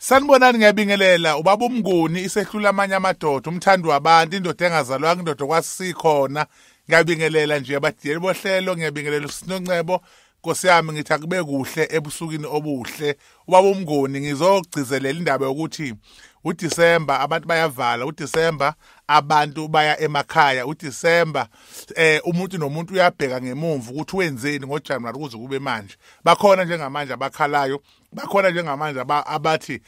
Sanibonani ngiyabingelela ubaba umnguni isehlula amanye amadoda umthandi wabantu indoda engazalwanga indoda kwasikhona ngiyabingelela nje abadiyeli bohlelo ngiyabingelela usinoncebo Nkosi yami ngithi akube kuhle ebusukini obuhle ubaba umngoni ngizogcizelela indaba yokuthi uDisemba abantu bayavala uDisemba abantu baya emakhaya uDisemba eh umuntu nomuntu uyabheka ngemumva ukuthi wenzeni ngoJanuary kuze kube manje bakhona njengamanje abakhalayo bakhona njengamanje abathi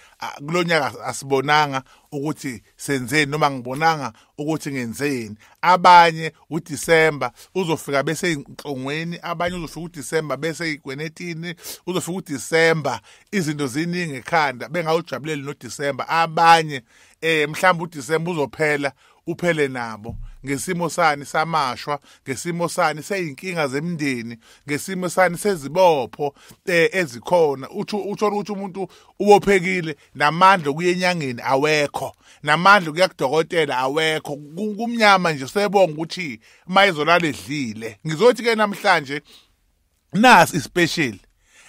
kulonyaka asibonanga ukuthi senzeni noma ngibonanga ukuthi ngenzeni abanye uDisemba uzofika bese inhlongweni abanye uzofika uDisemba bese igwenetini uzofika uDisemba izinto ziningi ekhanda bengawujabuleli noDisemba abanye eh mhlamba uDisemba uzophela uphele nabo ngesimo sani samashwa ngesimo sani seyinkinga zemndeni ngesimo sani sezibopho eh, ezikhona uthi uthola ukuthi umuntu ubophekile namandla kuyenyangeni awekho namandla kuyakudokotela awekho kumnyama nje sebonga ukuthi mayizolala edlile ngizothi ke namhlanje nasi ispecial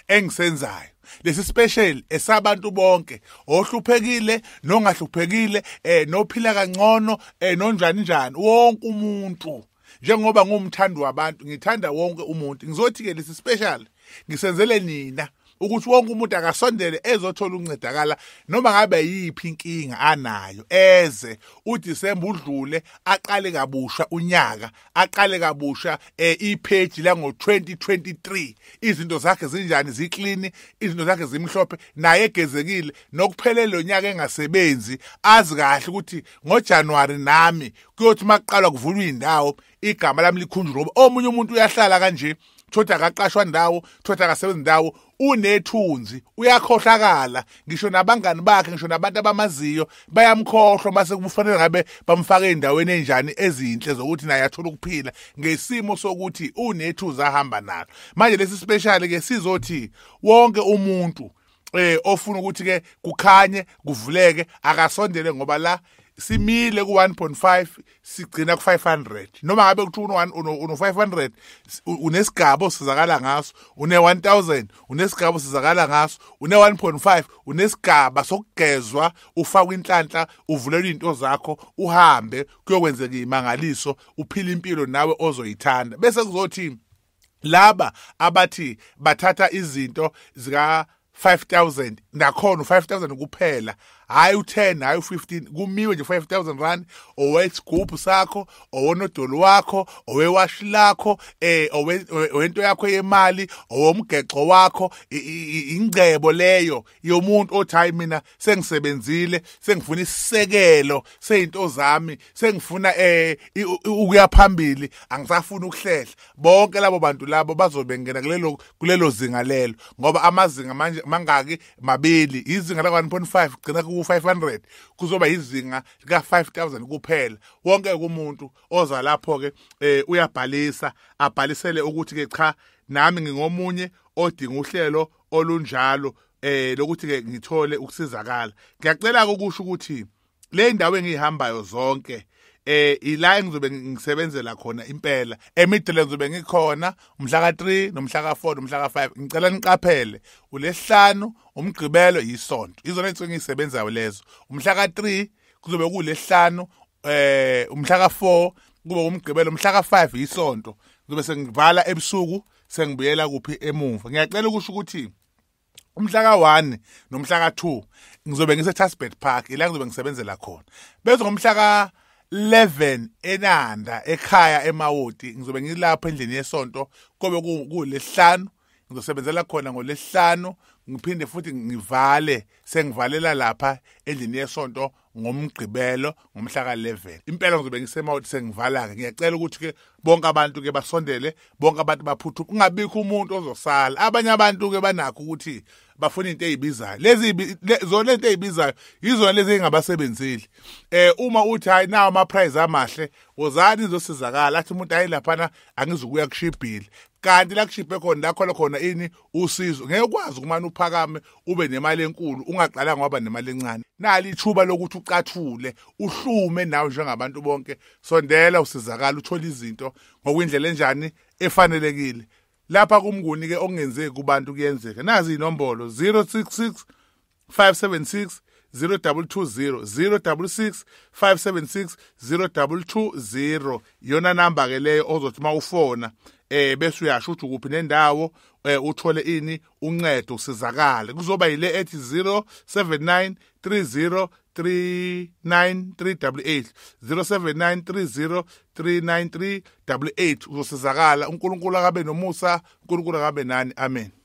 engisenzayo lesi special esabantu bonke ohluphekile nongahluphekile eh nophila kangcono eh nonjani njani wonke umuntu njengoba ngumthandi wabantu ngithanda wonke umuntu ngizothi ke lesi special ngisenzele nina ukuthi wonke umuntu akasondele ezothola ukuncedakala noma ngabe yiphi inkinga anayo eze uDisemba udlule aqale kabusha unyaka aqale kabusha eh, ipheji la ngo2023 izinto zakhe zinjani ziklini izinto zakhe zimhlophe naye egezekile nokuphelele lonyaka engasebenzi azi kahle ukuthi ngoJanuary nami kuyothi maqalwa kuvulwa indawo igama lami likhunjulwe omunye umuntu uyahlala kanje thoda akaqashwa ndawo thoda akasebenzi ndawo unethunzi uyakhohlakala ngisho nabangani bakhe ngisho nabantu abamaziyo bayamkhohlwa mase kufanele ngabe bamfake ey'ndaweni ey'njani ezinhle zokuthi naye athole ukuphila ngesimo sokuthi unethunzi ahamba nalo manje lesi special-ke sizothi wonke umuntu um ofuna ukuthi-ke kukhanye kuvuleke akasondele ngoba la simile ku1.5 sigcina ku500 noma ngabe kuthi uno uno 500 unesigaba osizakala ngaso une 1000 unesigaba osizakala ngaso une 1.5 unesigaba sokugezwa ufaka inhlanhla uvulelwa into zakho uhambe kuyokwenzeka imangaliso uphila impilo nawe ozoyithanda bese kuzothi laba abathi bathatha izinto zika 5000 nakhona 5000 kuphela hhayi u-10 hhayi u-15 kumiwe nje 5000 rand owesigubhu sakho owonodolo wakho owewashi lakho eh owento yakho yemali owomgeco wakho ingcebo leyo yomuntu othi hayi mina sengisebenzile sengifuna isisekelo sezinto zami sengifuna eh ukuya phambili angisafuna ukuhlehla bonke labo bantu labo bazobengena kulelo kulelo zinga lelo ngoba amazinga manje mangaki mabili izinga la 1.5 gcina ku ku-500 kuzoba izinga lika-5000 kuphela wonke kumuntu oza lapho ke eh, uyabhalisa abhalisele ukuthi ke cha nami ngingomunye odinga uhlelo olunjalo eh lokuthi ke ngithole ukusizakala ngiyacela ukusho ukuthi le ndawo engihambayo zonke eh ila engizobe ngisebenzela khona impela emidle ngizobe ngikhona umhla ka3 nomhla ka4 nomhla ka5 ngicela niqaphele ulesihlanu umgqibelo yisonto izona izinto engisebenzayo lezo umhla ka3 kuzobe kulesihlanu eh umhla ka4 kube umgqibelo umhla ka5 yisonto ngizobe sengivala ebusuku sengibuyela kuphi emuva ngiyacela ukusho ukuthi umhla ka1 nomhla ka2 ngizobe ngise Tasbet Park ila ngizobe ngisebenzela khona bese ngomhla ka 11 enanda ekhaya emawoti ngizobe ngilapha endlini yesonto kobe kulesihlanu ngizosebenzela khona ngolesihlanu ngiphinde futhi ngivale sengivalela lapha endlini yesonto ngomgqibelo ngomhla ka-11 impela ngizobe ngisemawuthi sengivala-ke ngiyacela ukuthi-ke bonke abantu-ke basondele bonke abantu baphuthume kungabikho umuntu ozosala abanye abantu-ke banakho ukuthi bafuna into ey'bizayo lezi zona into ey'bizayo yizona lezi ey'ngabasebenzeli um eh, uma uthi hhayi nawo ama-prize amahle wozani nizosizakala athi umuntu hhayi laphana angizukuya kushibhile kanti la kushibhe khona la khona khona ini usizo ngeke ukwazi ukumane uphakame ube nemali enkulu ungaqalanga waba nemali encane nali ithuba lokuthi ucathule uhlume nawe njengabantu bonke sondela usizakala uthole izinto ngokwindlela enjani efanelekile lapha kumnguni ke okungenzeki kubantu kuyenzeka nazi inombolo 066 576 020 066 576 020 yona namba ke leyo ozothi mawufona eh bese uyasho ukuthi ukuphi nendawo eh uthole ini uncedo usizakale kuzoba yile ethi 079 30 39338 079303938 uzosizakala uNkulunkulu akabe nomusa uNkulunkulu akabe nani amen